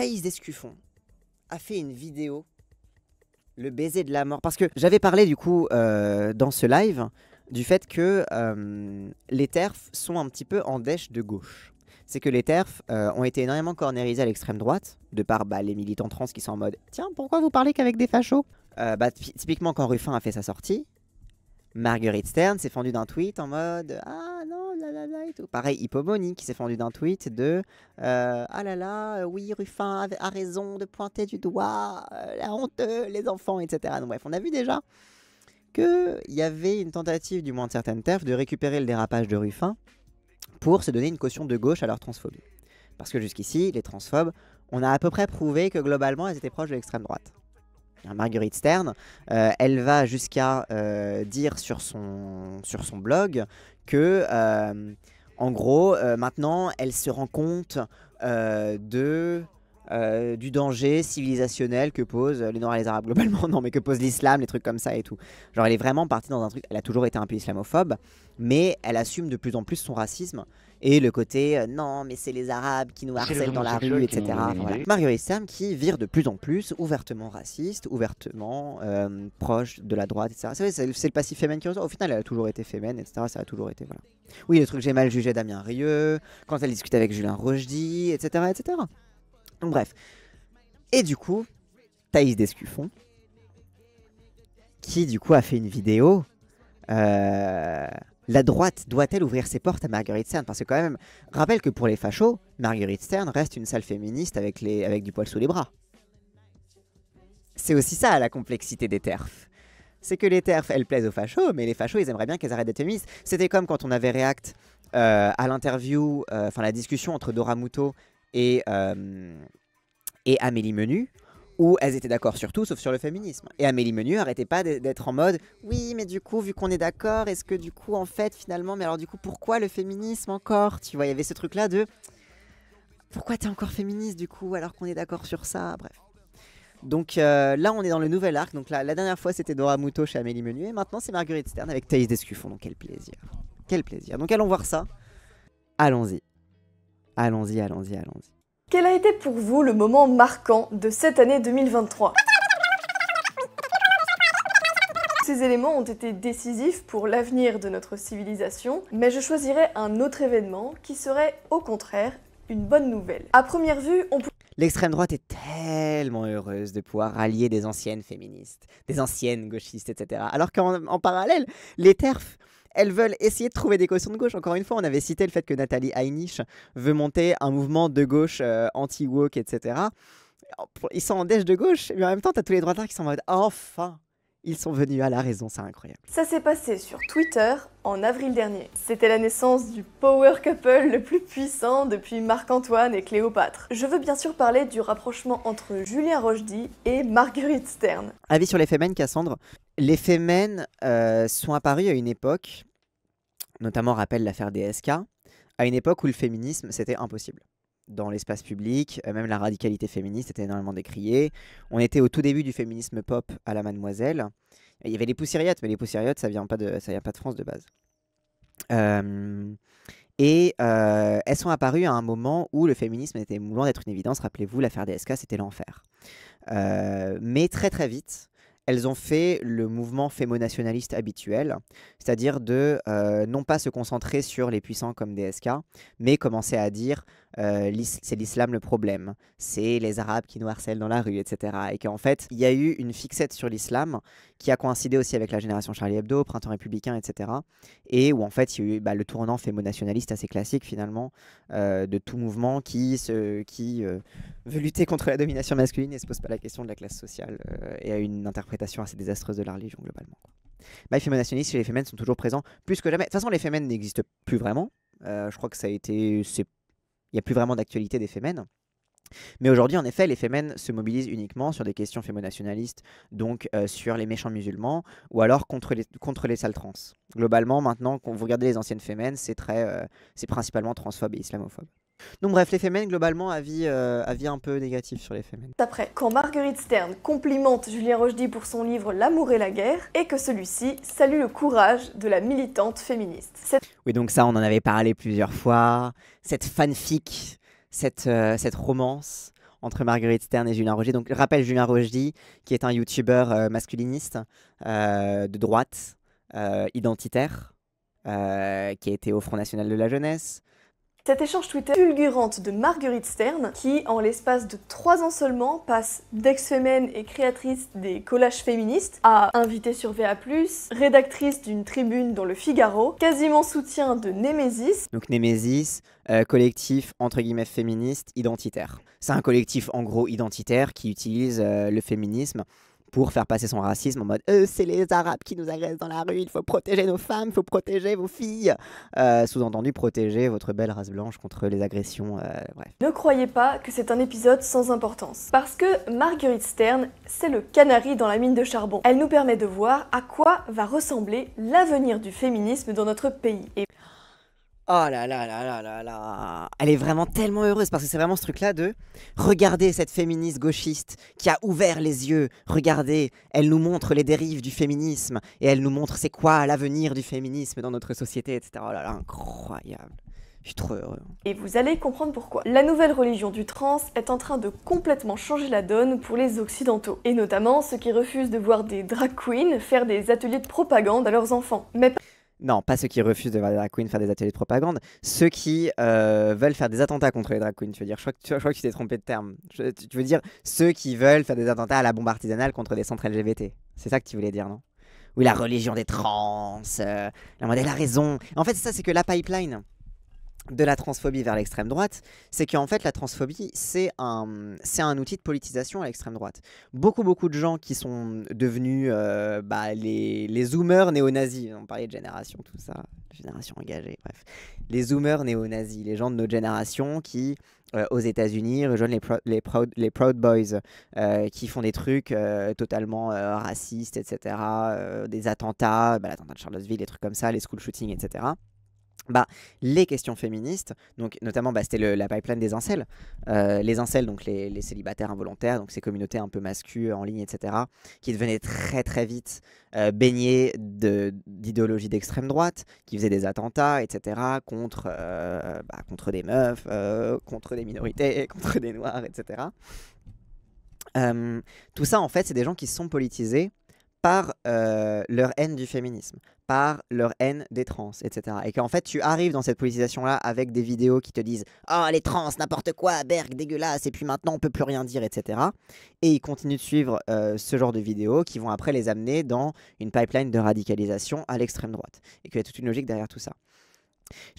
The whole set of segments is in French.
Thaïs Descuffon a fait une vidéo, le baiser de la mort, parce que j'avais parlé du coup euh, dans ce live du fait que euh, les terfs sont un petit peu en dèche de gauche. C'est que les TERF euh, ont été énormément cornérisés à l'extrême droite, de par bah, les militants trans qui sont en mode Tiens, pourquoi vous parlez qu'avec des fachos bah, Typiquement, quand Ruffin a fait sa sortie, Marguerite Stern s'est fendue d'un tweet en mode Ah non, Pareil, Hippomony qui s'est fendue d'un tweet de euh, Ah là là, euh, oui, Ruffin a, raison de pointer du doigt euh, la honte, les enfants, etc. bref, on a vu déjà qu'il y avait une tentative, du moins de certaines terfs, de récupérer le dérapage de Ruffin pour se donner une caution de gauche à leur transphobie. Parce que jusqu'ici, les transphobes, on a à peu près prouvé que globalement, elles étaient proches de l'extrême droite. Hein, Marguerite Stern, elle va jusqu'à dire sur son, sur son blog que, euh, en gros, euh, maintenant, elle se rend compte euh, de... du danger civilisationnel que posent les Noirs et les Arabes globalement, non mais que pose l'islam, les trucs comme ça et tout. Genre elle est vraiment partie dans un truc, elle a toujours été un peu islamophobe, mais elle assume de plus en plus son racisme et le côté euh, non, mais c'est les Arabes qui nous harcèlent dans la rue, etc. Marguerite Sam qui vire de plus en plus ouvertement raciste, ouvertement euh, proche de la droite, etc. C'est le passé féminin qui ressort. Au final, elle a toujours été féminine etc. Ça a toujours été. Voilà. Oui, le truc j'ai mal jugé Damien Rieu, quand elle discutait avec Julien Rochdy, etc. etc. bref. Et du coup, Thaïs Descuffon, qui du coup a fait une vidéo. Euh, la droite doit-elle ouvrir ses portes à Marguerite Stern Parce que quand même, rappelle que pour les fachos, Marguerite Stern reste une salle féministe avec, les, avec du poil sous les bras. C'est aussi ça la complexité des terfs C'est que les TERF, elles plaisent aux fachos, mais les fachos, ils aimeraient bien qu'elles arrêtent d'être féministes. C'était comme quand on avait React euh, à l'interview, euh, enfin la discussion entre Dora Muto et, euh, et Amélie Menu, où elles étaient d'accord sur tout sauf sur le féminisme. Et Amélie Menu arrêtait pas d'être en mode oui, mais du coup, vu qu'on est d'accord, est-ce que du coup, en fait, finalement, mais alors du coup, pourquoi le féminisme encore Tu vois, il y avait ce truc-là de pourquoi t'es encore féministe du coup, alors qu'on est d'accord sur ça Bref. Donc euh, là, on est dans le nouvel arc. Donc la dernière fois, c'était Dora Muto chez Amélie Menu, et maintenant, c'est Marguerite Stern avec Thaïs Descuffon. Donc quel plaisir, quel plaisir. Donc allons voir ça. Allons-y, allons-y, allons-y, allons-y. Quel a été pour vous le moment marquant de cette année 2023 Ces éléments ont été décisifs pour l'avenir de notre civilisation, mais je choisirais un autre événement qui serait au contraire une bonne nouvelle. À première vue, on peut... L'extrême droite est tellement heureuse de pouvoir rallier des anciennes féministes, des anciennes gauchistes, etc. Alors qu'en parallèle, les TERF elles veulent essayer de trouver des cautions de gauche. Encore une fois, on avait cité le fait que Nathalie Heinisch veut monter un mouvement de gauche euh, anti-woke, etc. Ils sont en déche de gauche, mais en même temps, tu as tous les l'art qui sont en mode enfin ils sont venus à la raison, c'est incroyable. Ça s'est passé sur Twitter en avril dernier. C'était la naissance du power couple le plus puissant depuis Marc-Antoine et Cléopâtre. Je veux bien sûr parler du rapprochement entre Julien Rochdy et Marguerite Stern. Avis sur les femmes Cassandre les fémènes euh, sont apparues à une époque, notamment rappelle l'affaire DSK, à une époque où le féminisme c'était impossible. Dans l'espace public, euh, même la radicalité féministe était énormément décriée. On était au tout début du féminisme pop à la Mademoiselle. il y avait les poussiériottes, mais les poussiriotes ça vient pas de ça pas de France de base. Euh, et elles sont apparues à un moment où le féminisme était loin d'être une évidence. Rappelez-vous, l'affaire DSK, c'était l'enfer. mais très très vite, elles ont fait le mouvement fémonationaliste habituel, c'est-à-dire de euh, non pas se concentrer sur les puissants comme DSK, mais commencer à dire euh, c'est l'islam le problème, c'est les Arabes qui nous harcèlent dans la rue, etc. Et qu'en fait, il y a eu une fixette sur l'islam qui a coïncidé aussi avec la génération Charlie Hebdo, Printemps républicain, etc. Et où en fait, il y a eu bah, le tournant fémonationaliste assez classique finalement euh, de tout mouvement qui, qui euh, veut lutter contre la domination masculine et se pose pas la question de la classe sociale et a une interprétation assez désastreuse de la religion globalement. Bah, les fémonationalistes et les fémènes sont toujours présents plus que jamais. De toute façon, les fémènes n'existent plus vraiment. je crois que ça a été. C'est il n'y a plus vraiment d'actualité des fémènes. Mais aujourd'hui, en effet, les fémènes se mobilisent uniquement sur des questions fémonationalistes, donc euh, sur les méchants musulmans, ou alors contre les, contre les sales trans. Globalement, maintenant, quand vous regardez les anciennes fémènes, c'est euh, c'est principalement transphobe et islamophobe. Donc bref, les globalement, euh, avis, un peu négatif sur les femmes. D'après quand Marguerite Stern complimente Julien Rochdy pour son livre L'amour et la guerre, et que celui-ci salue le courage de la militante féministe. Oui, donc ça, on en avait parlé plusieurs fois, cette fanfic, cette, euh, romance entre Marguerite Stern et Julien Rochdy. Donc, je rappelle Julien Rochdy, qui est un YouTuber euh, masculiniste de droite, identitaire, qui a été au Front National de la Jeunesse, cet échange Twitter fulgurante de Marguerite Stern, qui en l'espace de trois ans seulement passe dex femme et créatrice des collages féministes à invitée sur VA+, rédactrice d'une tribune dans le Figaro, quasiment soutien de Némésis. Donc Némésis, euh, collectif entre guillemets féministe identitaire. C'est un collectif en gros identitaire qui utilise euh, le féminisme pour faire passer son racisme en mode Eux, c'est les Arabes qui nous agressent dans la rue, il faut protéger nos femmes, il faut protéger vos filles. Euh, sous-entendu, protéger votre belle race blanche contre les agressions. Euh, bref. Ne croyez pas que c'est un épisode sans importance. Parce que Marguerite Stern, c'est le canari dans la mine de charbon. Elle nous permet de voir à quoi va ressembler l'avenir du féminisme dans notre pays. Et Oh là là là là là là Elle est vraiment tellement heureuse parce que c'est vraiment ce truc-là de regardez cette féministe gauchiste qui a ouvert les yeux. Regardez, elle nous montre les dérives du féminisme et elle nous montre c'est quoi l'avenir du féminisme dans notre société, etc. Oh là là, incroyable. Je suis trop heureux. Et vous allez comprendre pourquoi. La nouvelle religion du trans est en train de complètement changer la donne pour les occidentaux, et notamment ceux qui refusent de voir des drag queens faire des ateliers de propagande à leurs enfants. Mais non, pas ceux qui refusent de voir les drag queens faire des ateliers de propagande, ceux qui euh, veulent faire des attentats contre les drag queens. Tu veux dire, je crois que tu, t'es trompé de terme. tu veux dire ceux qui veulent faire des attentats à la bombe artisanale contre des centres LGBT. C'est ça que tu voulais dire, non Oui, la religion des trans. Euh, la modèle a raison. En fait, ça, c'est que la pipeline de la transphobie vers l'extrême droite, c'est qu'en fait la transphobie c'est un c'est un outil de politisation à l'extrême droite. Beaucoup beaucoup de gens qui sont devenus euh, bah, les, les zoomers néo-nazis, on parlait de génération tout ça, génération engagée, bref, les zoomers néo-nazis, les gens de notre génération qui euh, aux États-Unis rejoignent les, les, proud, Boys euh, qui font des trucs totalement racistes, etc., des attentats, bah, l'attentat de Charlottesville, des trucs comme ça, les school shootings, etc bah, les questions féministes, donc notamment bah, c'était la pipeline des incels, euh, les incels, donc les, célibataires involontaires, donc ces communautés un peu mascules en ligne, etc., qui devenaient très très vite euh, baignées d'idéologies d'extrême droite, qui faisaient des attentats, etc., contre, euh, bah, contre des meufs, euh, contre des minorités, contre des noirs, etc. tout ça, en fait, c'est des gens qui se sont politisés par euh, leur haine du féminisme, par leur haine des trans, etc. Et qu'en fait, tu arrives dans cette politisation-là avec des vidéos qui te disent Ah, oh, les trans, n'importe quoi, Berg, dégueulasse, et puis maintenant on peut plus rien dire, etc. Et ils continuent de suivre euh, ce genre de vidéos qui vont après les amener dans une pipeline de radicalisation à l'extrême droite. Et qu'il y a toute une logique derrière tout ça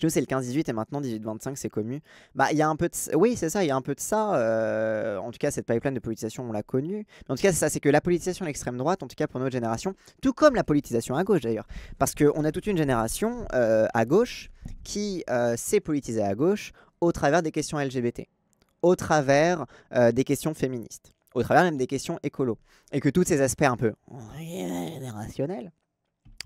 c'est le 15-18 et maintenant 18-25, c'est commu. Bah, il y a un peu de... Oui, c'est ça, il y a un peu de ça. Euh, en tout cas, cette pipeline de politisation, on l'a connue. Mais en tout cas, c'est ça, c'est que la politisation à l'extrême droite, en tout cas pour notre génération, tout comme la politisation à gauche d'ailleurs, parce qu'on a toute une génération euh, à gauche qui euh, s'est politisée à gauche au travers des questions LGBT, au travers des questions féministes, au travers même des questions écolo. Et que tous ces aspects un peu générationnels,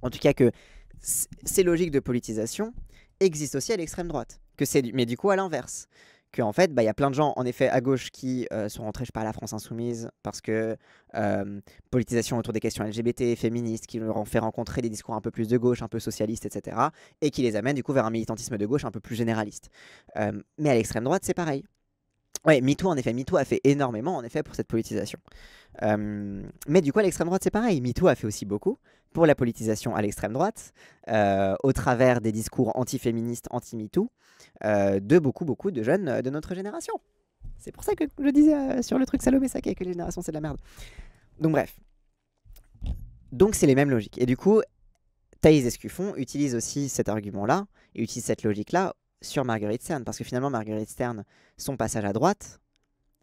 en tout cas que ces logiques de politisation, existe aussi à l'extrême droite. Que c'est Mais du coup, à l'inverse. que en fait, bah, il y a plein de gens, en effet, à gauche qui euh, sont rentrés, je sais à la France Insoumise, parce que euh, politisation autour des questions LGBT, féministes, qui leur ont fait rencontrer des discours un peu plus de gauche, un peu socialiste, etc. Et qui les amènent, du coup, vers un militantisme de gauche un peu plus généraliste. Euh, mais à l'extrême droite, c'est pareil. Oui, MeToo, en effet, MeToo a fait énormément, en effet, pour cette politisation. Euh, mais du coup, à l'extrême droite, c'est pareil. MeToo a fait aussi beaucoup pour la politisation à l'extrême droite, euh, au travers des discours anti-féministes, anti-MeToo, euh, de beaucoup, beaucoup de jeunes de notre génération. C'est pour ça que je disais sur le truc Salomé Saké que les générations, c'est de la merde. Donc, bref. Donc, c'est les mêmes logiques. Et du coup, Thaïs Escuffon utilise aussi cet argument-là et utilise cette logique-là sur Marguerite Stern, parce que finalement Marguerite Stern, son passage à droite,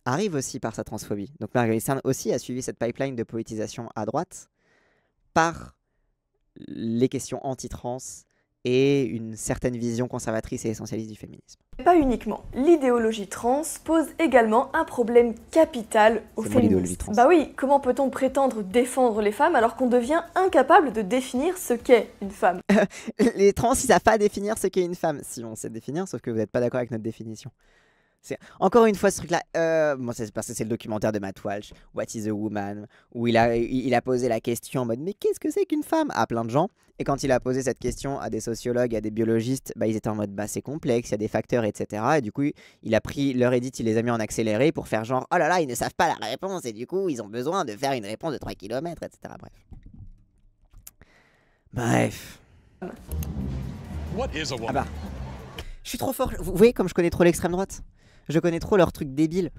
arrive aussi par sa transphobie. Donc Marguerite Stern aussi a suivi cette pipeline de politisation à droite par les questions anti-trans, et une certaine vision conservatrice et essentialiste du féminisme. Pas uniquement, l'idéologie trans pose également un problème capital aux féministes. Bah oui, comment peut-on prétendre défendre les femmes alors qu'on devient incapable de définir ce qu'est une femme Les trans, ils savent pas définir ce qu'est une femme. Si on sait définir, sauf que vous n'êtes pas d'accord avec notre définition encore une fois ce truc-là. Euh, c'est parce que c'est le documentaire de Matt Walsh, What is a Woman, où il a, il a posé la question en mode mais qu'est-ce que c'est qu'une femme à plein de gens. Et quand il a posé cette question à des sociologues, à des biologistes, bah, ils étaient en mode bah c'est complexe, il y a des facteurs, etc. Et du coup, il a pris leur edit, il les a mis en accéléré pour faire genre oh là là, ils ne savent pas la réponse et du coup ils ont besoin de faire une réponse de 3 km, etc. Bref. Bref. Ah bah. Je suis trop fort. Vous voyez comme je connais trop l'extrême droite je connais trop leurs trucs débiles.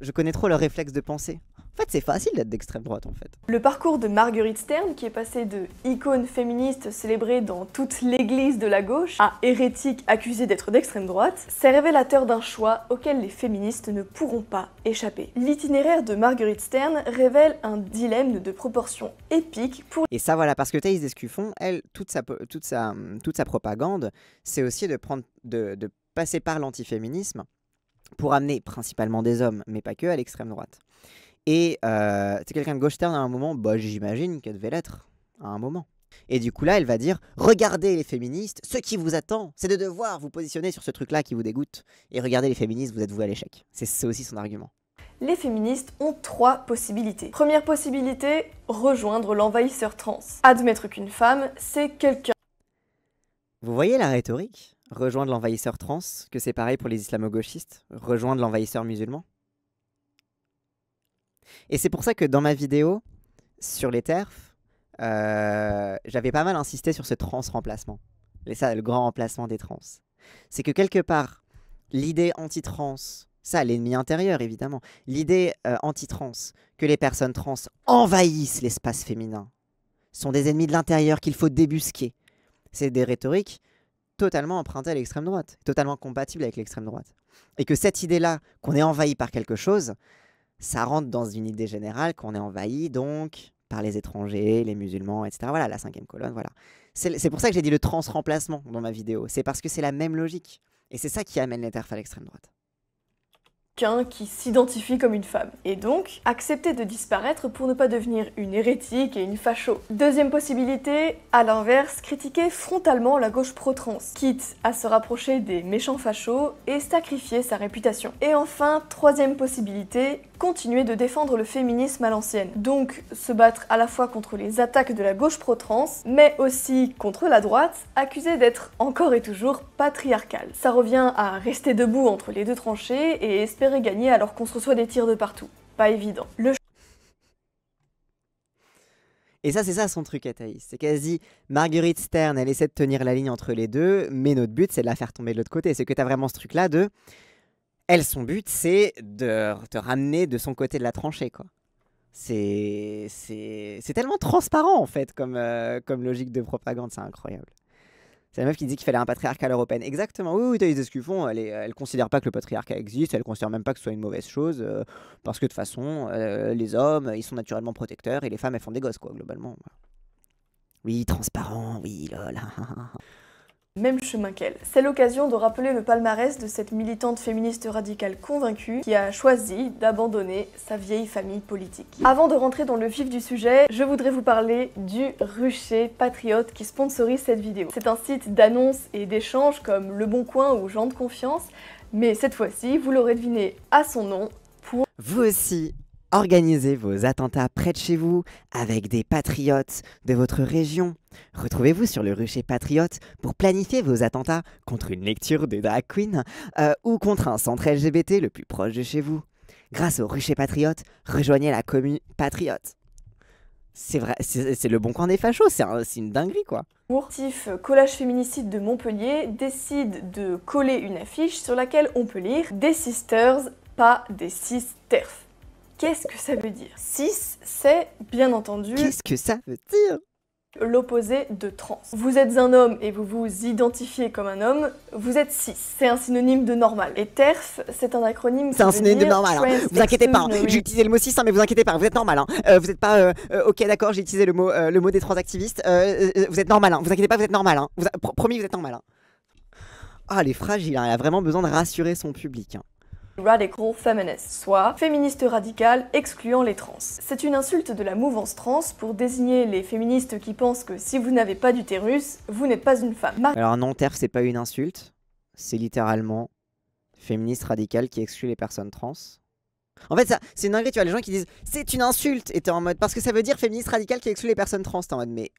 Je connais trop leurs réflexes de pensée. En fait, c'est facile d'être d'extrême droite en fait. Le parcours de Marguerite Stern, qui est passé de icône féministe célébrée dans toute l'église de la gauche à hérétique accusée d'être d'extrême droite, c'est révélateur d'un choix auquel les féministes ne pourront pas échapper. L'itinéraire de Marguerite Stern révèle un dilemme de proportions épiques pour. Et ça voilà, parce que Thaïs Descuffon, elle, toute sa, toute sa, toute sa propagande, c'est aussi de prendre passer par l'antiféminisme pour amener principalement des hommes, mais pas que, à l'extrême droite. Et euh, c'est quelqu'un de gauche terne à un moment, bah, j'imagine qu'elle devait l'être, à un moment. Et du coup là, elle va dire, regardez les féministes, ce qui vous attend, c'est de devoir vous positionner sur ce truc-là qui vous dégoûte. Et regardez les féministes, vous êtes vous à l'échec. C'est aussi son argument. Les féministes ont trois possibilités. Première possibilité, rejoindre l'envahisseur trans. Admettre qu'une femme, c'est quelqu'un. Vous voyez la rhétorique rejoindre l'envahisseur trans, que c'est pareil pour les islamo-gauchistes, rejoindre l'envahisseur musulman. Et c'est pour ça que dans ma vidéo sur les TERF, euh, j'avais pas mal insisté sur ce trans-remplacement. Ça, le grand remplacement des trans. C'est que quelque part, l'idée anti-trans, ça, l'ennemi intérieur évidemment, l'idée euh, anti-trans, que les personnes trans envahissent l'espace féminin, sont des ennemis de l'intérieur qu'il faut débusquer. C'est des rhétoriques totalement emprunté à l'extrême droite, totalement compatible avec l'extrême droite. Et que cette idée-là, qu'on est envahi par quelque chose, ça rentre dans une idée générale qu'on est envahi donc par les étrangers, les musulmans, etc. Voilà, la cinquième colonne, voilà. C'est pour ça que j'ai dit le trans-remplacement dans ma vidéo. C'est parce que c'est la même logique. Et c'est ça qui amène les terres à l'extrême droite qui s'identifie comme une femme, et donc accepter de disparaître pour ne pas devenir une hérétique et une facho. Deuxième possibilité, à l'inverse, critiquer frontalement la gauche pro-trans, quitte à se rapprocher des méchants fachos et sacrifier sa réputation. Et enfin, troisième possibilité, continuer de défendre le féminisme à l'ancienne. Donc se battre à la fois contre les attaques de la gauche pro-trans, mais aussi contre la droite, accusée d'être encore et toujours patriarcale. Ça revient à rester debout entre les deux tranchées et espérer gagner alors qu'on se reçoit des tirs de partout. Pas évident. Le et ça, c'est ça son truc à Thaïs. C'est quasi Marguerite Stern, elle essaie de tenir la ligne entre les deux, mais notre but, c'est de la faire tomber de l'autre côté. C'est que t'as vraiment ce truc-là de, elle, son but, c'est de te ramener de son côté de la tranchée, quoi. C'est tellement transparent, en fait, comme, euh, comme logique de propagande, c'est incroyable. C'est la meuf qui dit qu'il fallait un patriarcat à l'européenne. Exactement, oui, oui, Thaïs Escuffon, elle, font. elle considère pas que le patriarcat existe, elle considère même pas que ce soit une mauvaise chose, euh, parce que de toute façon, euh, les hommes, ils sont naturellement protecteurs et les femmes, elles font des gosses, quoi, globalement. Oui, transparent, oui, lol. même chemin qu'elle. C'est l'occasion de rappeler le palmarès de cette militante féministe radicale convaincue qui a choisi d'abandonner sa vieille famille politique. Avant de rentrer dans le vif du sujet, je voudrais vous parler du rucher patriote qui sponsorise cette vidéo. C'est un site d'annonces et d'échanges comme Le Bon Coin ou Gens de Confiance, mais cette fois-ci, vous l'aurez deviné à son nom pour... Vous aussi, Organisez vos attentats près de chez vous avec des patriotes de votre région. Retrouvez-vous sur le rucher patriote pour planifier vos attentats contre une lecture de drag queen euh, ou contre un centre LGBT le plus proche de chez vous. Grâce au rucher patriote, rejoignez la commune patriote. C'est vrai, c'est le bon coin des fachos, c'est une dinguerie quoi. Mourtif Collage féminicide de Montpellier décide de coller une affiche sur laquelle on peut lire Des sisters, pas des sisters. Qu'est-ce que ça veut dire 6, c'est bien entendu. Qu'est-ce que ça veut dire L'opposé de trans. Vous êtes un homme et vous vous identifiez comme un homme, vous êtes cis, C'est un synonyme de normal. Et TERF, c'est un acronyme. C'est un synonyme de normal. Hein. Vous inquiétez pas, hein. j'ai utilisé le mot cis, hein, mais vous inquiétez pas, vous êtes normal. Euh, vous n'êtes pas. Euh, euh, ok, d'accord, j'ai utilisé le mot, le mot des transactivistes. activistes. vous êtes normal, vous inquiétez pas, vous êtes normal. Promis, vous êtes normal. Ah, elle est fragile, elle a vraiment besoin de rassurer son public. Radical Feminist, soit féministe radicale excluant les trans. C'est une insulte de la mouvance trans pour désigner les féministes qui pensent que si vous n'avez pas d'utérus, vous n'êtes pas une femme. Alors non, TERF, c'est pas une insulte, c'est littéralement féministe radicale qui exclut les personnes trans. En fait, ça, c'est une dinguerie, tu les gens qui disent c'est une insulte, et t'es en mode parce que ça veut dire féministe radicale qui exclut les personnes trans, t'es en mode mais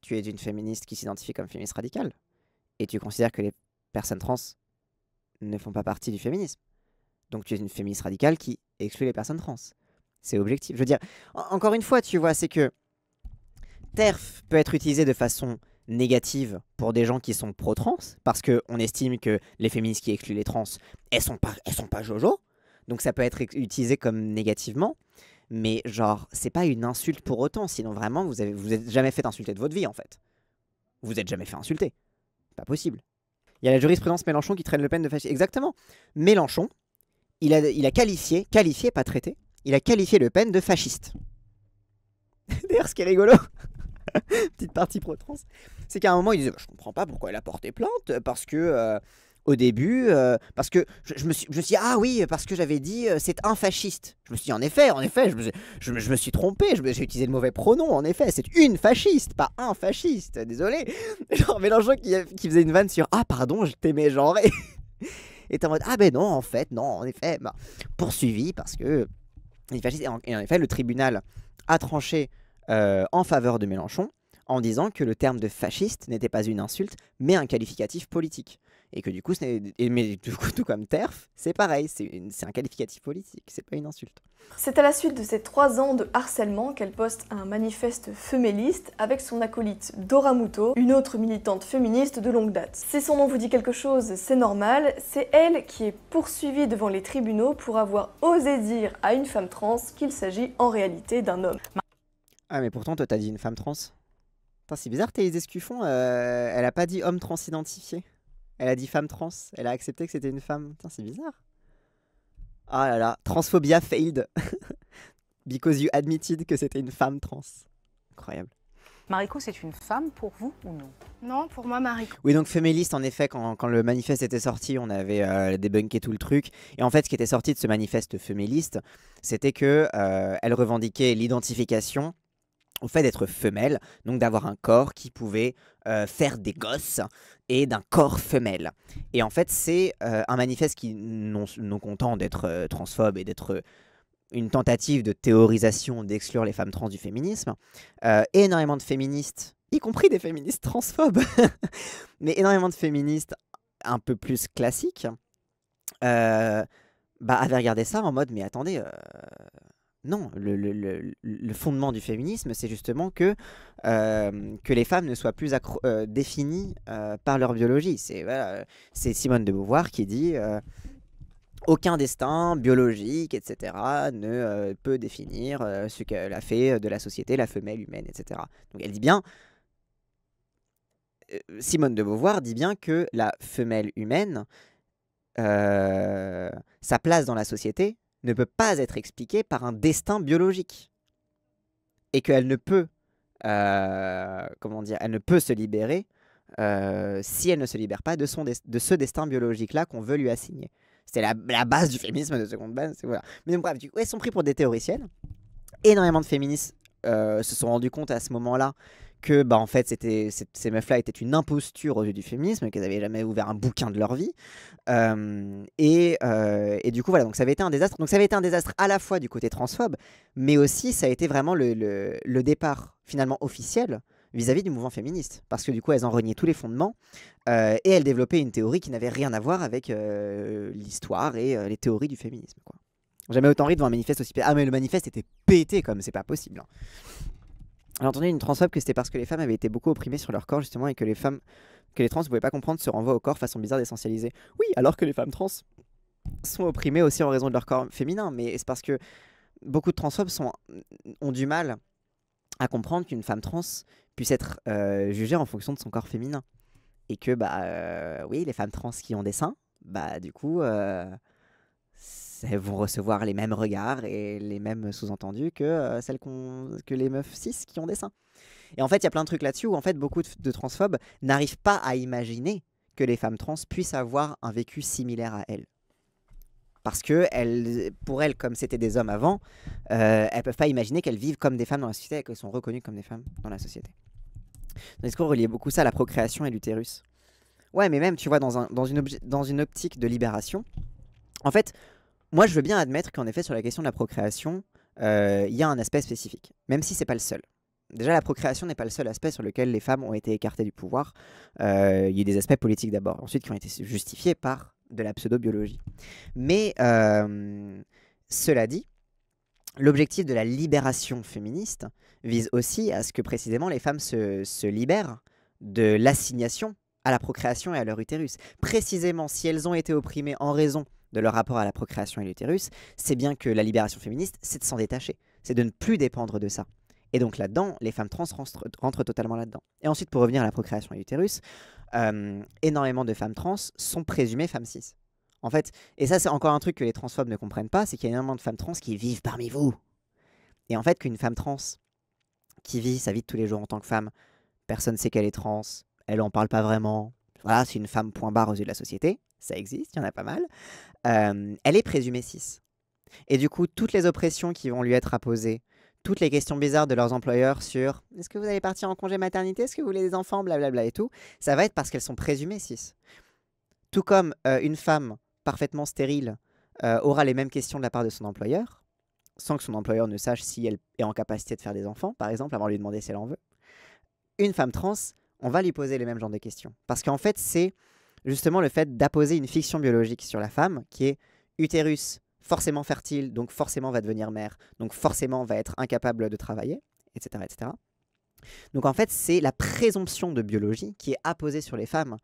tu es une féministe qui s'identifie comme féministe radicale, et tu considères que les personnes trans ne font pas partie du féminisme. Donc tu es une féministe radicale qui exclut les personnes trans. C'est objectif. Je veux dire, encore une fois, tu vois, c'est que TERF peut être utilisé de façon négative pour des gens qui sont pro-trans, parce qu'on estime que les féministes qui excluent les trans, elles sont pas, elles sont pas jojo. Donc ça peut être utilisé comme négativement. Mais genre, c'est pas une insulte pour autant, sinon vraiment, vous avez, vous êtes jamais fait insulter de votre vie, en fait. Vous êtes jamais fait insulter. Pas possible. Il y a la jurisprudence Mélenchon qui traîne Le peine de fâcher. Exactement. Mélenchon, il a, qualifié, qualifié, pas traité, il a qualifié Le Pen de fasciste. D'ailleurs, ce qui est rigolo, petite partie pro-trans, c'est qu'à un moment, il disait bah, Je comprends pas pourquoi elle a porté plainte, parce que. Euh, au début, euh, parce que je, me suis, dit, ah oui, parce que j'avais dit euh, c'est un fasciste. Je me suis dit, en effet, en effet, je me suis, je, me suis trompé, j'ai utilisé le mauvais pronom, en effet, c'est une fasciste, pas un fasciste, désolé. Genre Mélenchon qui, qui faisait une vanne sur, ah pardon, je t'aimais genre. Et en mode, ah ben non, en fait, non, en effet, bah, poursuivi parce que. Et en effet, le tribunal a tranché euh, en faveur de Mélenchon en disant que le terme de fasciste n'était pas une insulte, mais un qualificatif politique. Et que du coup, et, mais du coup tout comme TERF, c'est pareil, c'est un qualificatif politique, c'est pas une insulte. C'est à la suite de ces trois ans de harcèlement qu'elle poste un manifeste féministe avec son acolyte Dora Muto, une autre militante féministe de longue date. Si son nom vous dit quelque chose, c'est normal, c'est elle qui est poursuivie devant les tribunaux pour avoir osé dire à une femme trans qu'il s'agit en réalité d'un homme. Ah mais pourtant toi t'as dit une femme trans c'est bizarre, Thaïs Escuffon, euh, elle a pas dit homme transidentifié. Elle a dit femme trans. Elle a accepté que c'était une femme. C'est bizarre. Ah là là, transphobia failed. Because you admitted que c'était une femme trans. Incroyable. Mariko, c'est une femme pour vous ou non Non, pour moi, Mariko. Oui, donc féministe en effet, quand, le manifeste était sorti, on avait euh, débunké tout le truc. Et en fait, ce qui était sorti de ce manifeste féministe, c'était que euh, elle revendiquait l'identification au fait d'être femelle, donc d'avoir un corps qui pouvait euh, faire des gosses et d'un corps femelle. Et en fait, c'est euh, un manifeste qui, non, content d'être euh, transphobe et d'être une tentative de théorisation d'exclure les femmes trans du féminisme, énormément de féministes, y compris des féministes transphobes, mais énormément de féministes un peu plus classiques, bah, avaient regardé ça en mode, mais attendez, non, le, fondement du féminisme, c'est justement que, que les femmes ne soient plus définies par leur biologie. C'est Simone de Beauvoir qui dit aucun destin biologique, etc., ne peut définir ce qu'elle a fait de la société, la femelle humaine, etc. Donc elle dit bien, Simone de Beauvoir dit bien que la femelle humaine, sa place dans la société, ne peut pas être expliquée par un destin biologique. Et qu'elle ne peut, euh, comment dire, elle ne peut se libérer euh, si elle ne se libère pas de, son de, ce destin biologique-là qu'on veut lui assigner. C'est la, base du féminisme de seconde base. Mais bref, elles sont pris pour des théoriciennes. Énormément de féministes euh, se sont rendus compte à ce moment-là que bah, en fait c'était ces meufs-là étaient une imposture aux yeux du féminisme, qu'elles n'avaient jamais ouvert un bouquin de leur vie. Euh, euh, et, du coup voilà, donc ça avait été un désastre. Donc ça avait été un désastre à la fois du côté transphobe, mais aussi ça a été vraiment le, départ finalement officiel vis-à-vis du mouvement féministe, parce que du coup elles en reniaient tous les fondements euh, et elles développaient une théorie qui n'avait rien à voir avec l'histoire et les théories du féminisme. Quoi. Jamais autant ri devant un manifeste aussi. Ah mais le manifeste était pété comme c'est pas possible. Hein on entendu une transphobe que c'était parce que les femmes avaient été beaucoup opprimées sur leur corps justement et que les femmes que les trans ne pouvaient pas comprendre se renvoient au corps façon bizarre d'essentialiser. Oui, alors que les femmes trans sont opprimées aussi en raison de leur corps féminin, mais c'est parce que beaucoup de transphobes sont, ont du mal à comprendre qu'une femme trans puisse être euh, jugée en fonction de son corps féminin. Et que, bah, euh, oui, les femmes trans qui ont des seins, bah, du coup, euh, vont euh, recevoir les mêmes regards et les mêmes sous-entendus que euh, celles que les meufs cis qui ont des seins. Et en fait, il y a plein de trucs là-dessus où en fait beaucoup de, transphobes n'arrivent pas à imaginer que les femmes trans puissent avoir un vécu similaire à elles. Parce que pour elles, comme c'était des hommes avant, euh, elles ne peuvent pas imaginer qu'elles vivent comme des femmes dans la société et qu'elles sont reconnues comme des femmes dans la société. Le discours reliait beaucoup ça à la procréation et l'utérus. Ouais, mais même, tu vois, dans, une dans une optique de libération, en fait, moi, je veux bien admettre qu'en effet, sur la question de la procréation, euh, il y a un aspect spécifique, même si c'est pas le seul. Déjà, la procréation n'est pas le seul aspect sur lequel les femmes ont été écartées du pouvoir. Euh, il y a des aspects politiques d'abord, ensuite qui ont été justifiés par de la pseudo-biologie. Mais euh, cela dit, l'objectif de la libération féministe vise aussi à ce que précisément les femmes se, se libèrent de l'assignation à la procréation et à leur utérus. Précisément, si elles ont été opprimées en raison de leur rapport à la procréation et l'utérus, c'est bien que la libération féministe, c'est de s'en détacher, c'est de ne plus dépendre de ça. Et donc là-dedans, les femmes trans rentrent, totalement là-dedans. Et ensuite, pour revenir à la procréation et l'utérus, euh, énormément de femmes trans sont présumées femmes cis. En fait, et ça c'est encore un truc que les transphobes ne comprennent pas, c'est qu'il y a énormément de femmes trans qui vivent parmi vous. Et en fait, qu'une femme trans qui vit sa vie de tous les jours en tant que femme, personne ne sait qu'elle est trans, elle n'en parle pas vraiment. Voilà, c'est une femme point barre aux yeux de la société ça existe, il y en a pas mal, elle est présumée cis. Et du coup, toutes les oppressions qui vont lui être apposées, toutes les questions bizarres de leurs employeurs sur est-ce que vous allez partir en congé maternité, est-ce que vous voulez des enfants, blablabla et tout, ça va être parce qu'elles sont présumées cis. Tout comme une femme parfaitement stérile aura les mêmes questions de la part de son employeur, sans que son employeur ne sache si elle est en capacité de faire des enfants, par exemple, avant de lui demander si elle en veut. Une femme trans, on va lui poser les mêmes genres de questions. Parce qu'en fait, c'est justement le fait d'apposer une fiction biologique sur la femme, qui est utérus forcément fertile, donc forcément va devenir mère, donc forcément va être incapable de travailler, etc. etc. Donc en fait, c'est la présomption de biologie qui est apposée sur les femmes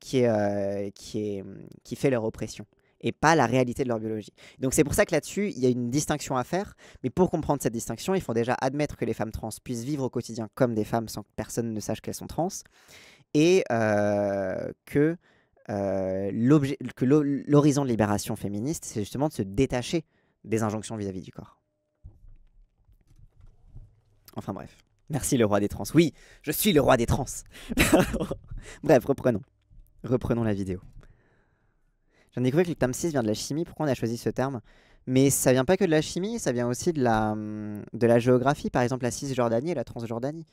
qui, est, euh, qui, est, mm, qui fait leur oppression et pas la réalité de leur biologie. Donc c'est pour ça que là-dessus, il y a une distinction à faire, mais pour comprendre cette distinction, il faut déjà admettre que les femmes trans puissent vivre au quotidien comme des femmes sans que personne ne sache qu'elles sont trans, et euh, que euh, que l'horizon de libération féministe, c'est justement de se détacher des injonctions vis-à-vis du corps. Enfin bref. Merci le roi des trans. Oui, je suis le roi des trans. bref, reprenons. Reprenons la vidéo. J'en ai découvert que le terme 6 vient de la chimie. Pourquoi on a choisi ce terme Mais ça vient pas que de la chimie, ça vient aussi de la, de la géographie. Par exemple, la Cisjordanie et la Transjordanie.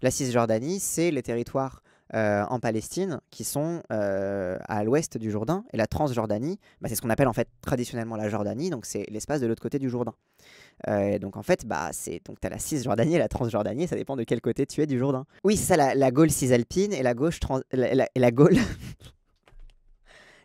La Cisjordanie, c'est les territoires euh, en Palestine qui sont euh, à l'ouest du Jourdain. Et la Transjordanie, bah, c'est ce qu'on appelle en fait traditionnellement la Jordanie, donc c'est l'espace de l'autre côté du Jourdain. Euh, donc en fait, bah, c'est donc tu as la Cisjordanie et la Transjordanie, ça dépend de quel côté tu es du Jourdain. Oui, c'est ça la, Gaule cisalpine et la gauche la Gaule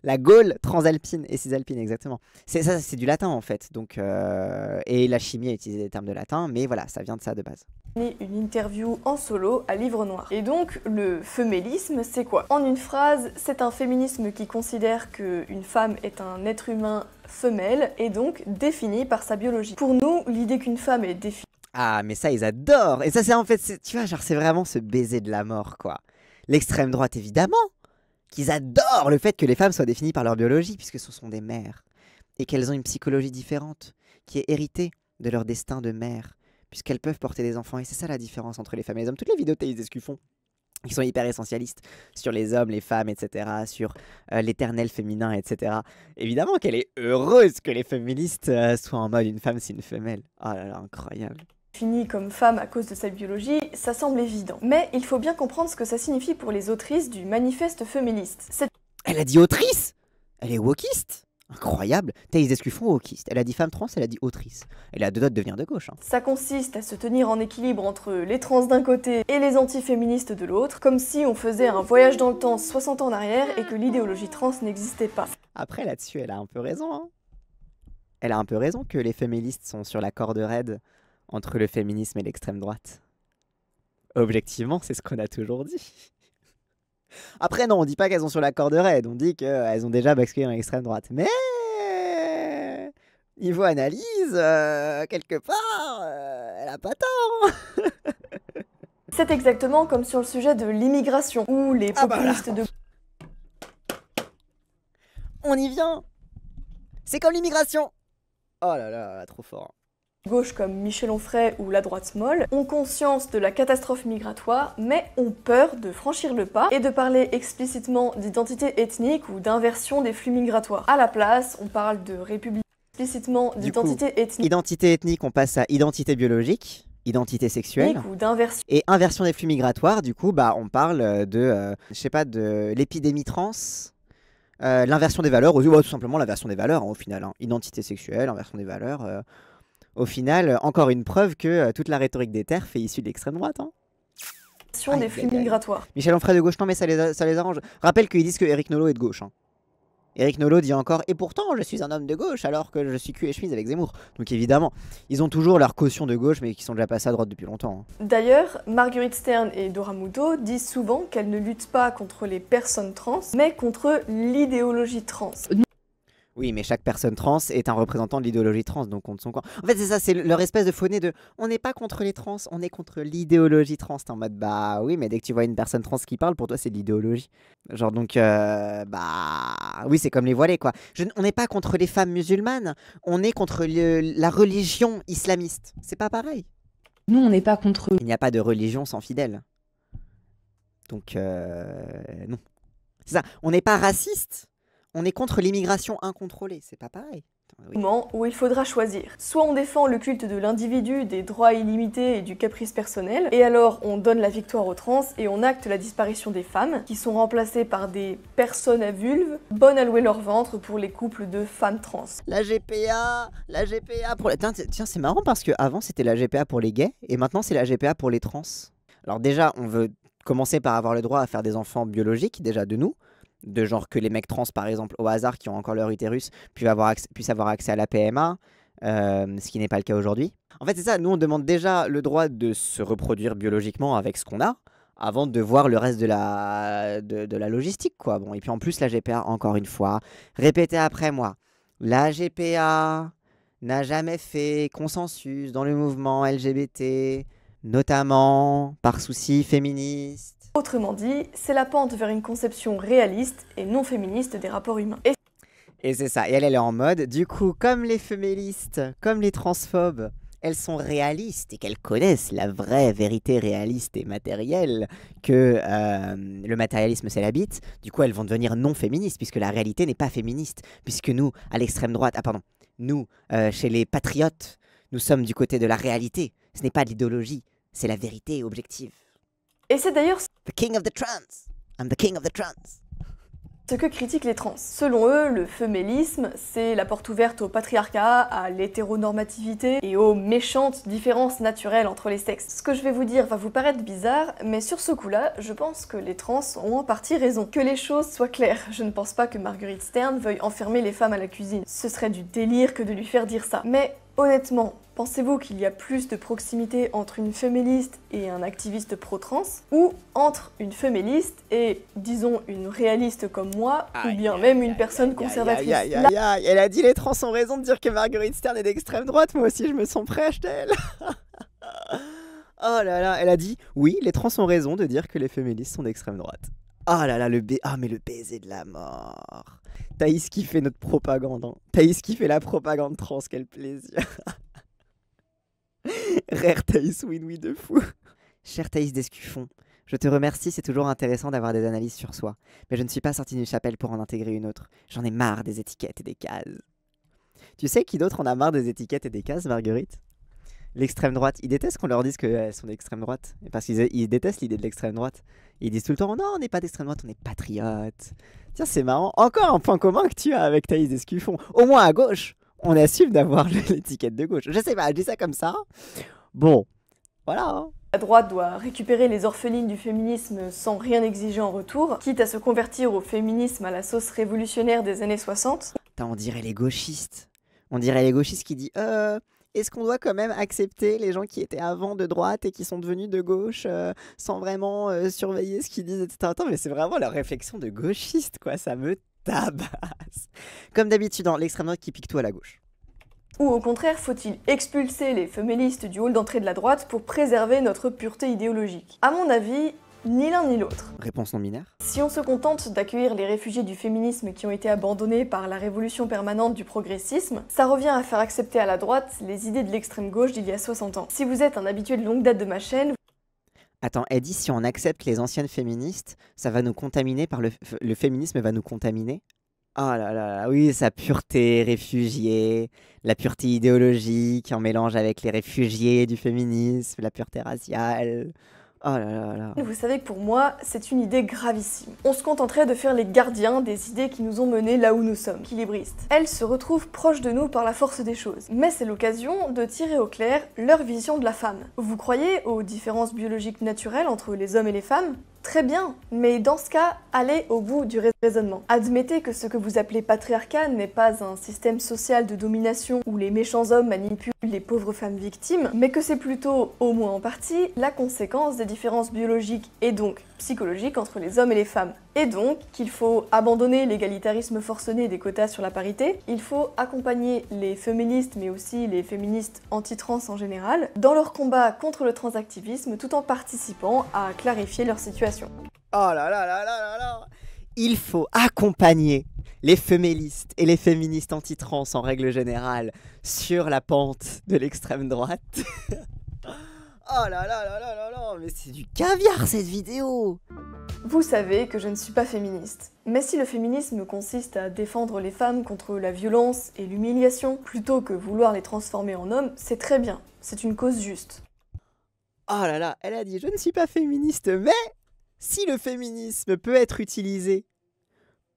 la Gaule transalpine et cisalpine, exactement. C'est ça, c'est du latin en fait. Donc, euh, et la chimie a utilisé des termes de latin, mais voilà, ça vient de ça de base. Une interview en solo à Livre Noir. Et donc, le femélisme, c'est quoi En une phrase, c'est un féminisme qui considère qu'une femme est un être humain femelle et donc définie par sa biologie. Pour nous, l'idée qu'une femme est définie. Ah, mais ça, ils adorent Et ça, c'est en fait, tu vois, genre, c'est vraiment ce baiser de la mort, quoi. L'extrême droite, évidemment qu'ils adorent le fait que les femmes soient définies par leur biologie, puisque ce sont des mères, et qu'elles ont une psychologie différente, qui est héritée de leur destin de mère, puisqu'elles peuvent porter des enfants. Et c'est ça la différence entre les femmes et les hommes. Toutes les vidéos théistes qu'ils font, qui sont hyper essentialistes sur les hommes, les femmes, etc., sur euh, l'éternel féminin, etc. Évidemment qu'elle est heureuse que les féministes euh, soient en mode une femme, c'est une femelle. Oh là là, incroyable comme femme à cause de sa biologie, ça semble évident. Mais il faut bien comprendre ce que ça signifie pour les autrices du manifeste féministe. Elle a dit autrice Elle est wokiste Incroyable Thaïs Descuffon, wokiste. Elle a dit femme trans, elle a dit autrice. Elle a deux doigts de devenir de gauche. Hein. Ça consiste à se tenir en équilibre entre les trans d'un côté et les anti-féministes de l'autre, comme si on faisait un voyage dans le temps 60 ans en arrière et que l'idéologie trans n'existait pas. Après, là-dessus, elle a un peu raison. Hein. Elle a un peu raison que les féministes sont sur la corde raide entre le féminisme et l'extrême droite. Objectivement, c'est ce qu'on a toujours dit. Après, non, on dit pas qu'elles ont sur la corde raide, on dit qu'elles ont déjà basculé dans l'extrême droite. Mais niveau analyse, euh, quelque part, euh, elle a pas tort. C'est exactement comme sur le sujet de l'immigration, où les ah, bah populistes de... On y vient C'est comme l'immigration Oh là là, trop fort gauche comme Michel Onfray ou la droite molle, ont conscience de la catastrophe migratoire, mais ont peur de franchir le pas et de parler explicitement d'identité ethnique ou d'inversion des flux migratoires. À la place, on parle de république explicitement d'identité ethnique. Identité ethnique, on passe à identité biologique identité sexuelle ou d'inversion et inversion des flux migratoires du coup bah on parle euh, de euh, je sais pas de l'épidémie trans euh, l'inversion des valeurs, ou, tout simplement l'inversion des valeurs hein, au final. Hein. Identité sexuelle, inversion des valeurs au final, euh, encore une preuve que euh, toute la rhétorique des terres fait issue de l'extrême droite. Hein Sur des flux migratoires. Michel Onfray de gauche, non mais ça les, ça les arrange. Rappelle qu'ils disent que Eric Nolot est de gauche. Hein. Eric Nolot dit encore Et pourtant, je suis un homme de gauche alors que je suis cul et chemise avec Zemmour. Donc évidemment, ils ont toujours leur caution de gauche, mais qui sont déjà passés à droite depuis longtemps. Hein. D'ailleurs, Marguerite Stern et Dora Muto disent souvent qu'elles ne luttent pas contre les personnes trans, mais contre l'idéologie trans. Oui, mais chaque personne trans est un représentant de l'idéologie trans, donc contre son corps. En fait, c'est ça, c'est leur espèce de fauné de on n'est pas contre les trans, on est contre l'idéologie trans. T'es en mode bah oui, mais dès que tu vois une personne trans qui parle, pour toi, c'est de l'idéologie. Genre donc, euh, bah oui, c'est comme les voilés quoi. on n'est pas contre les femmes musulmanes, on est contre la religion islamiste. C'est pas pareil. Nous, on n'est pas contre. Il n'y a pas de religion sans fidèles. Donc, euh, non. C'est ça, on n'est pas raciste on est contre l'immigration incontrôlée, c'est pas pareil. moment Où il faudra choisir. Soit on défend le culte de l'individu, des droits illimités et du caprice personnel, et alors on donne la victoire aux trans et on acte la disparition des femmes, qui sont remplacées par des personnes à vulve, bonnes à louer leur ventre pour les couples de femmes trans. La GPA La GPA pour les... Tiens, tiens c'est marrant parce que avant c'était la GPA pour les gays, et maintenant c'est la GPA pour les trans. Alors déjà, on veut commencer par avoir le droit à faire des enfants biologiques, déjà de nous, de genre que les mecs trans, par exemple, au hasard, qui ont encore leur utérus, puissent avoir accès, à la PMA, euh, ce qui n'est pas le cas aujourd'hui. En fait, c'est ça, nous, on demande déjà le droit de se reproduire biologiquement avec ce qu'on a, avant de voir le reste de la, la logistique, quoi. Bon, et puis en plus, la GPA, encore une fois, répétez après moi, la GPA n'a jamais fait consensus dans le mouvement LGBT, notamment par souci féministe. Autrement dit, c'est la pente vers une conception réaliste et non féministe des rapports humains. Et, c'est ça, et elle, elle est en mode, du coup, comme les féministes, comme les transphobes, elles sont réalistes et qu'elles connaissent la vraie vérité réaliste et matérielle que euh, le matérialisme c'est la bite, du coup elles vont devenir non féministes puisque la réalité n'est pas féministe, puisque nous, à l'extrême droite, ah pardon, nous, euh, chez les patriotes, nous sommes du côté de la réalité, ce n'est pas de l'idéologie, c'est la vérité objective. Et c'est d'ailleurs Ce que critiquent les trans. Selon eux, le femellisme, c'est la porte ouverte au patriarcat, à l'hétéronormativité et aux méchantes différences naturelles entre les sexes. Ce que je vais vous dire va vous paraître bizarre, mais sur ce coup-là, je pense que les trans ont en partie raison. Que les choses soient claires, je ne pense pas que Marguerite Stern veuille enfermer les femmes à la cuisine. Ce serait du délire que de lui faire dire ça. Mais honnêtement, Pensez-vous qu'il y a plus de proximité entre une féministe et un activiste pro-trans ou entre une féministe et, disons, une réaliste comme moi ou bien même une personne conservatrice aïe Elle a dit les trans ont raison de dire que Marguerite Stern est d'extrême droite, moi aussi je me sens prêche d'elle Oh là là, elle a dit oui, les trans ont raison de dire que les féministes sont d'extrême droite. oh là là, le ba... Ah, mais le baiser de la mort. Thaïs qui fait notre propagande. Hein. Thaïs qui fait la propagande trans, quel plaisir. Frère Thaïs de fou. Cher Thaïs Descuffon, je te remercie, c'est toujours intéressant d'avoir des analyses sur soi. Mais je ne suis pas sortie d'une chapelle pour en intégrer une autre. J'en ai marre des étiquettes et des cases. Tu sais qui d'autre en a marre des étiquettes et des cases, Marguerite L'extrême droite, ils détestent qu'on leur dise qu'elles sont d'extrême droite. Parce qu'ils détestent l'idée de l'extrême droite. Ils disent tout le temps Non, on n'est pas d'extrême droite, on est patriote. Tiens, c'est marrant. Encore un point commun que tu as avec Thaïs Descuffon. Au moins à gauche, on assume d'avoir l'étiquette de gauche. Je sais pas, je dis ça comme ça. Bon, voilà. Hein. La droite doit récupérer les orphelines du féminisme sans rien exiger en retour, quitte à se convertir au féminisme à la sauce révolutionnaire des années 60. on dirait les gauchistes. On dirait les gauchistes qui disent euh, est-ce qu'on doit quand même accepter les gens qui étaient avant de droite et qui sont devenus de gauche euh, sans vraiment euh, surveiller ce qu'ils disent, etc. Attends, mais c'est vraiment leur réflexion de gauchiste, quoi. Ça me tabasse. Comme d'habitude, hein, l'extrême droite qui pique tout à la gauche. Ou au contraire, faut-il expulser les féministes du hall d'entrée de la droite pour préserver notre pureté idéologique À mon avis, ni l'un ni l'autre. Réponse non binaire Si on se contente d'accueillir les réfugiés du féminisme qui ont été abandonnés par la révolution permanente du progressisme, ça revient à faire accepter à la droite les idées de l'extrême gauche d'il y a 60 ans. Si vous êtes un habitué de longue date de ma chaîne, Attends, Eddie, si on accepte les anciennes féministes, ça va nous contaminer par le, le féminisme va nous contaminer Oh là là, oui, sa pureté réfugiée, la pureté idéologique en mélange avec les réfugiés du féminisme, la pureté raciale. Oh là là là. vous savez que pour moi, c'est une idée gravissime. On se contenterait de faire les gardiens des idées qui nous ont menés là où nous sommes, équilibristes. Elles se retrouvent proches de nous par la force des choses. Mais c'est l'occasion de tirer au clair leur vision de la femme. Vous croyez aux différences biologiques naturelles entre les hommes et les femmes Très bien, mais dans ce cas, allez au bout du raisonnement. Admettez que ce que vous appelez patriarcat n'est pas un système social de domination où les méchants hommes manipulent les pauvres femmes victimes, mais que c'est plutôt, au moins en partie, la conséquence des différences biologiques et donc psychologique entre les hommes et les femmes. Et donc qu'il faut abandonner l'égalitarisme forcené des quotas sur la parité, il faut accompagner les féministes mais aussi les féministes anti-trans en général dans leur combat contre le transactivisme tout en participant à clarifier leur situation. Oh là là là là là Il faut accompagner les féministes et les féministes anti-trans en règle générale sur la pente de l'extrême droite. Oh là là là là là là, mais c'est du caviar cette vidéo Vous savez que je ne suis pas féministe. Mais si le féminisme consiste à défendre les femmes contre la violence et l'humiliation plutôt que vouloir les transformer en hommes, c'est très bien. C'est une cause juste. Oh là là, elle a dit je ne suis pas féministe, mais si le féminisme peut être utilisé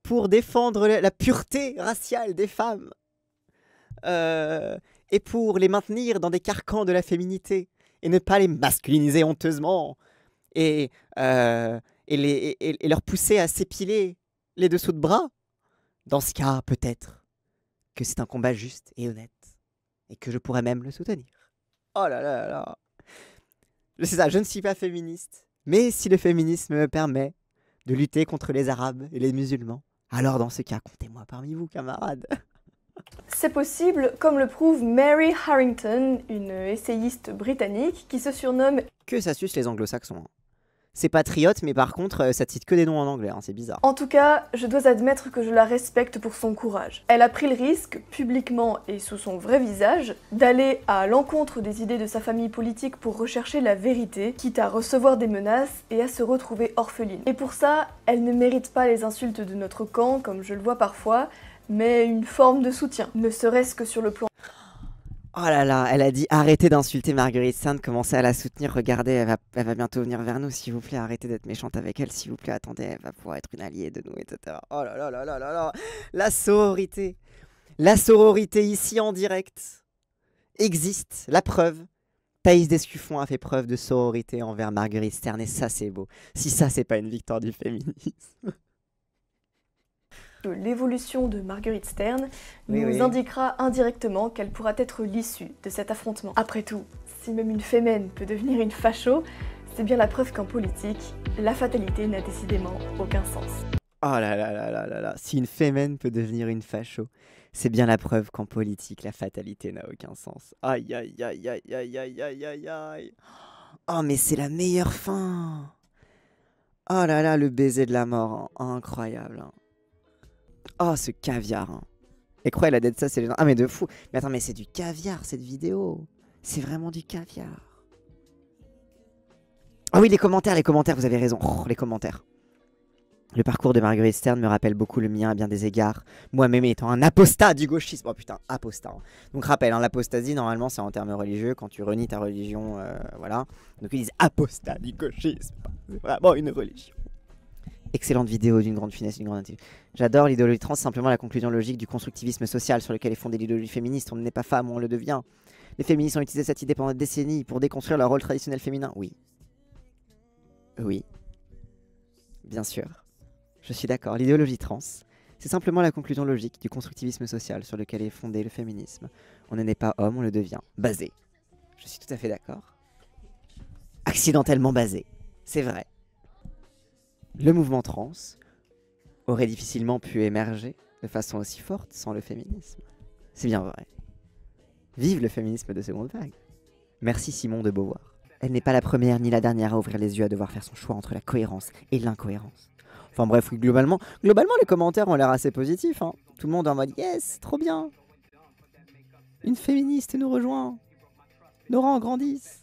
pour défendre la pureté raciale des femmes euh, et pour les maintenir dans des carcans de la féminité, et ne pas les masculiniser honteusement euh, et, leur pousser à s'épiler les dessous de bras. Dans ce cas, peut-être que c'est un combat juste et honnête et que je pourrais même le soutenir. Oh là là là C'est ça, je ne suis pas féministe, mais si le féminisme me permet de lutter contre les Arabes et les musulmans, alors dans ce cas, comptez-moi parmi vous, camarades. C'est possible, comme le prouve Mary Harrington, une essayiste britannique qui se surnomme... Que ça suce les anglo-saxons. Hein. C'est patriote, mais par contre, euh, ça cite que des noms en anglais, hein, c'est bizarre. En tout cas, je dois admettre que je la respecte pour son courage. Elle a pris le risque, publiquement et sous son vrai visage, d'aller à l'encontre des idées de sa famille politique pour rechercher la vérité, quitte à recevoir des menaces et à se retrouver orpheline. Et pour ça, elle ne mérite pas les insultes de notre camp, comme je le vois parfois, mais une forme de soutien, ne serait-ce que sur le plan. Oh là là, elle a dit arrêtez d'insulter Marguerite Stern, commencez à la soutenir, regardez, elle va, va bientôt venir vers nous, s'il vous plaît, arrêtez d'être méchante avec elle, s'il vous plaît, attendez, elle va pouvoir être une alliée de nous, etc. Oh là là là là là là, la sororité, la sororité ici en direct existe, la preuve. Thaïs Descuffon a fait preuve de sororité envers Marguerite Stern et ça c'est beau. Si ça c'est pas une victoire du féminisme. L'évolution de Marguerite Stern nous indiquera indirectement quelle pourra être l'issue de cet affrontement. Après tout, si même une fémène peut devenir une facho, c'est bien la preuve qu'en politique, la fatalité n'a décidément aucun sens. Oh là là là là là là, si une fémène peut devenir une facho, c'est bien la preuve qu'en politique, la fatalité n'a aucun sens. Aïe aïe aïe aïe aïe aïe aïe aïe aïe. Oh mais c'est la meilleure fin. Oh là là, le baiser de la mort, hein. incroyable. Hein. Oh, ce caviar. Hein. Et croyez la a d'être ça, c'est les gens. Ah, mais de fou. Mais attends, mais c'est du caviar, cette vidéo. C'est vraiment du caviar. Ah oui, les commentaires, les commentaires, vous avez raison. Oh, les commentaires. Le parcours de Marguerite Stern me rappelle beaucoup le mien à bien des égards. Moi-même étant un apostat du gauchisme. Oh putain, apostat. Hein. Donc rappel, hein, l'apostasie, normalement, c'est en termes religieux, quand tu renies ta religion, euh, voilà. Donc ils disent apostat du gauchisme. C'est vraiment une religion. Excellente vidéo d'une grande finesse, d'une grande intelligence. J'adore l'idéologie trans, c'est simplement la conclusion logique du constructivisme social sur lequel est fondée l'idéologie féministe. On n'est pas femme, on le devient. Les féministes ont utilisé cette idée pendant des décennies pour déconstruire leur rôle traditionnel féminin. Oui. Oui. Bien sûr. Je suis d'accord. L'idéologie trans, c'est simplement la conclusion logique du constructivisme social sur lequel est fondé le féminisme. On n'est pas homme, on le devient. Basé. Je suis tout à fait d'accord. Accidentellement basé. C'est vrai le mouvement trans aurait difficilement pu émerger de façon aussi forte sans le féminisme. C'est bien vrai. Vive le féminisme de seconde vague. Merci Simon de Beauvoir. Elle n'est pas la première ni la dernière à ouvrir les yeux à devoir faire son choix entre la cohérence et l'incohérence. Enfin bref, globalement, globalement les commentaires ont l'air assez positifs. Hein. Tout le monde en mode yes, trop bien. Une féministe nous rejoint. Nos rangs grandissent.